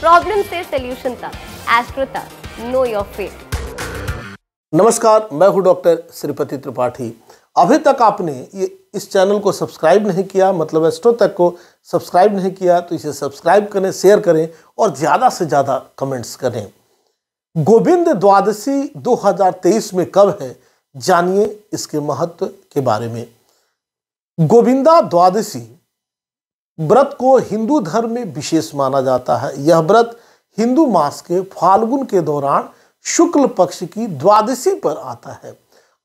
problem से solution तक astro तक नो योर फेट नमस्कार मैं हूं डॉक्टर श्रीपति त्रिपाठी अभी तक आपने ये इस चैनल को सब्सक्राइब नहीं किया मतलब एस्ट्रो तक को सब्सक्राइब नहीं किया तो इसे सब्सक्राइब करें शेयर करें और ज़्यादा से ज़्यादा कमेंट्स करें गोविंद द्वादशी 2023 में कब है जानिए इसके महत्व के बारे में गोविंदा द्वादशी व्रत को हिंदू धर्म में विशेष माना जाता है यह व्रत हिंदू मास के फाल्गुन के दौरान शुक्ल पक्ष की द्वादशी पर आता है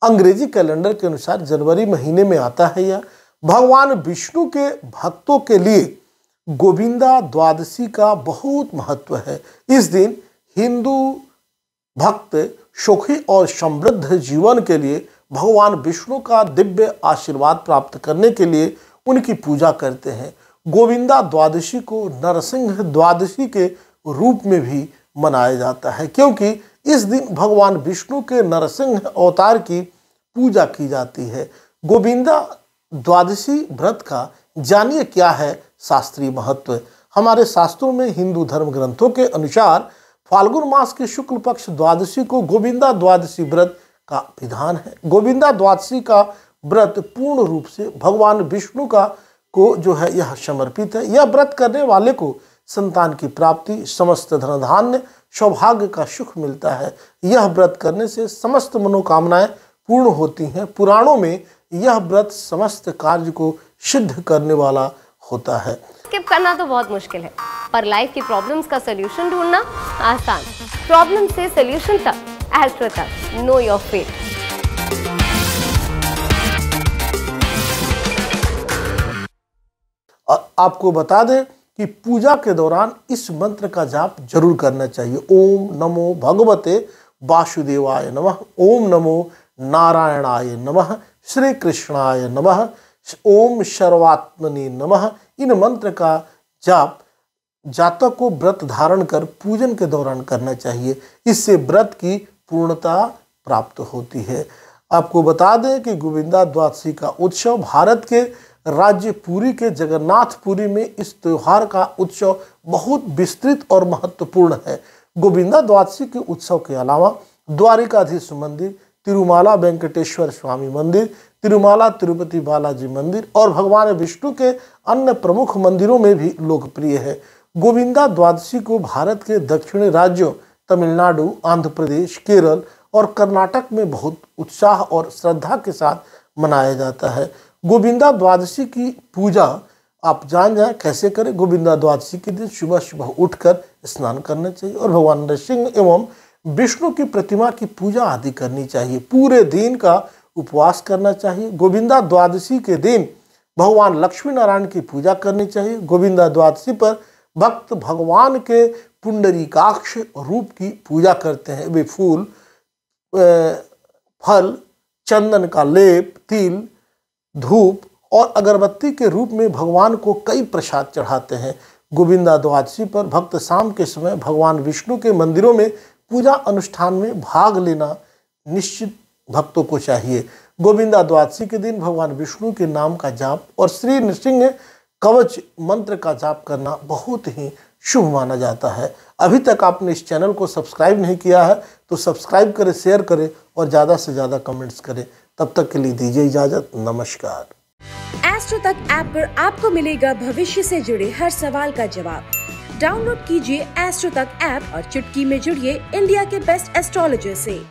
अंग्रेजी कैलेंडर के अनुसार जनवरी महीने में आता है यह भगवान विष्णु के भक्तों के लिए गोविंदा द्वादशी का बहुत महत्व है इस दिन हिंदू भक्त सुखी और समृद्ध जीवन के लिए भगवान विष्णु का दिव्य आशीर्वाद प्राप्त करने के लिए उनकी पूजा करते हैं गोविंदा द्वादशी को नरसिंह द्वादशी के रूप में भी मनाया जाता है क्योंकि इस दिन भगवान विष्णु के नरसिंह अवतार की पूजा की जाती है गोविंदा द्वादशी व्रत का जानिए क्या है शास्त्रीय महत्व हमारे शास्त्रों में हिंदू धर्म ग्रंथों के अनुसार फाल्गुन मास के शुक्ल पक्ष द्वादशी को गोविंदा द्वादशी व्रत का विधान है गोविंदा द्वादशी का व्रत पूर्ण रूप से भगवान विष्णु का को जो है यह समर्पित है यह व्रत करने वाले को संतान की प्राप्ति समस्त धनधान्य सौभाग्य का सुख मिलता है यह व्रत करने से समस्त मनोकामनाएं पूर्ण होती हैं पुराणों में यह व्रत समस्त कार्य को सिद्ध करने वाला होता है स्किप करना तो बहुत मुश्किल है पर लाइफ की प्रॉब्लम्स का सोल्यूशन ढूंढना आसान प्रॉब्लम से सलूशन तक एस्ट्रो तक नो योर फेथ आपको बता दें कि पूजा के दौरान इस मंत्र का जाप जरूर करना चाहिए ओम नमो भगवते वासुदेवाय नमः ओम नमो नारायणाय नमः श्री कृष्णाय नमः ओम शर्वात्मनि नमः इन मंत्र का जाप जातक को व्रत धारण कर पूजन के दौरान करना चाहिए इससे व्रत की पूर्णता प्राप्त होती है आपको बता दें कि गोविंदा द्वादशी का उत्सव भारत के राज्य पुरी के जगन्नाथपुरी में इस त्यौहार का उत्सव बहुत विस्तृत और महत्वपूर्ण है गोविंदा द्वादशी के उत्सव के अलावा द्वारिकाधीश मंदिर तिरुमाला वेंकटेश्वर स्वामी मंदिर तिरुमाला तिरुपति बालाजी मंदिर और भगवान विष्णु के अन्य प्रमुख मंदिरों में भी लोकप्रिय है गोविंदा द्वादशी को भारत के दक्षिणी राज्यों तमिलनाडु आंध्र प्रदेश केरल और कर्नाटक में बहुत उत्साह और श्रद्धा के साथ मनाया जाता है गोविंदा द्वादशी की पूजा आप जान जाए कैसे करें गोविंदा द्वादशी के दिन सुबह सुबह उठकर स्नान करना चाहिए और भगवान नरसिंह एवं विष्णु की प्रतिमा की पूजा आदि करनी चाहिए पूरे दिन का उपवास करना चाहिए गोविंदा द्वादशी के दिन भगवान लक्ष्मी नारायण की पूजा करनी चाहिए गोविंदा द्वादशी पर भक्त भगवान के पुंडरीकाक्ष रूप की पूजा करते हैं वे फूल फल चंदन का लेप तिल धूप और अगरबत्ती के रूप में भगवान को कई प्रसाद चढ़ाते हैं गोविंदा द्वादशी पर भक्त शाम के समय भगवान विष्णु के मंदिरों में पूजा अनुष्ठान में भाग लेना निश्चित भक्तों को चाहिए गोविंदा द्वादशी के दिन भगवान विष्णु के नाम का जाप और श्री नृसिंह कवच मंत्र का जाप करना बहुत ही शुभ माना जाता है अभी तक आपने इस चैनल को सब्सक्राइब नहीं किया है तो सब्सक्राइब करें शेयर करें और ज़्यादा से ज़्यादा कमेंट्स करें तब तक के लिए दीजिए इजाज़त नमस्कार एस्ट्रो तक ऐप पर आपको मिलेगा भविष्य से जुड़े हर सवाल का जवाब डाउनलोड कीजिए एस्ट्रो तक ऐप और चुटकी में जुड़िए इंडिया के बेस्ट एस्ट्रोलॉजर से